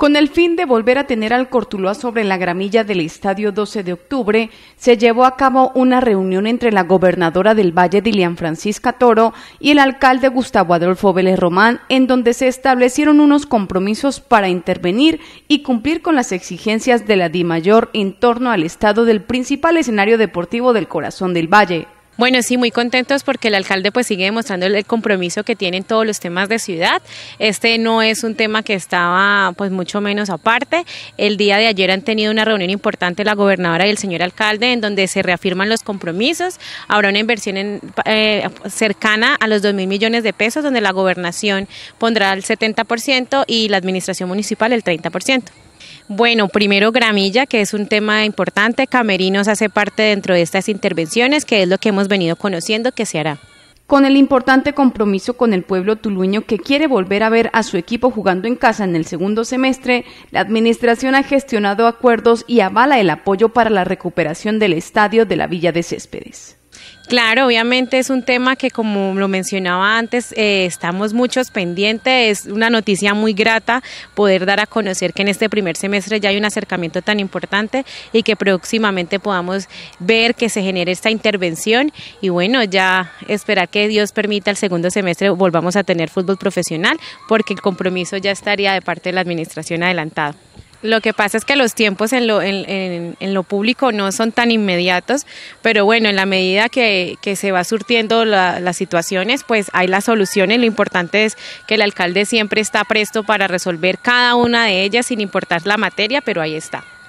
Con el fin de volver a tener al Cortuluá sobre la gramilla del Estadio 12 de Octubre, se llevó a cabo una reunión entre la gobernadora del Valle Dilian Francisca Toro y el alcalde Gustavo Adolfo Vélez Román, en donde se establecieron unos compromisos para intervenir y cumplir con las exigencias de la DIMAYOR en torno al estado del principal escenario deportivo del corazón del Valle. Bueno, sí, muy contentos porque el alcalde pues sigue demostrando el compromiso que tiene en todos los temas de ciudad. Este no es un tema que estaba pues mucho menos aparte. El día de ayer han tenido una reunión importante la gobernadora y el señor alcalde en donde se reafirman los compromisos. Habrá una inversión eh, cercana a los 2 mil millones de pesos donde la gobernación pondrá el 70% y la administración municipal el 30%. Bueno, primero gramilla, que es un tema importante. Camerinos hace parte dentro de estas intervenciones, que es lo que hemos venido conociendo que se hará. Con el importante compromiso con el pueblo tuluño que quiere volver a ver a su equipo jugando en casa en el segundo semestre, la administración ha gestionado acuerdos y avala el apoyo para la recuperación del estadio de la Villa de Céspedes. Claro, obviamente es un tema que como lo mencionaba antes, eh, estamos muchos pendientes, es una noticia muy grata poder dar a conocer que en este primer semestre ya hay un acercamiento tan importante y que próximamente podamos ver que se genere esta intervención y bueno, ya esperar que Dios permita el segundo semestre volvamos a tener fútbol profesional porque el compromiso ya estaría de parte de la administración adelantado. Lo que pasa es que los tiempos en lo, en, lo público no son tan inmediatos, pero bueno, en la medida que, que se va surtiendo las situaciones, pues hay las soluciones. Lo importante es que el alcalde siempre está presto para resolver cada una de ellas sin importar la materia, pero ahí está.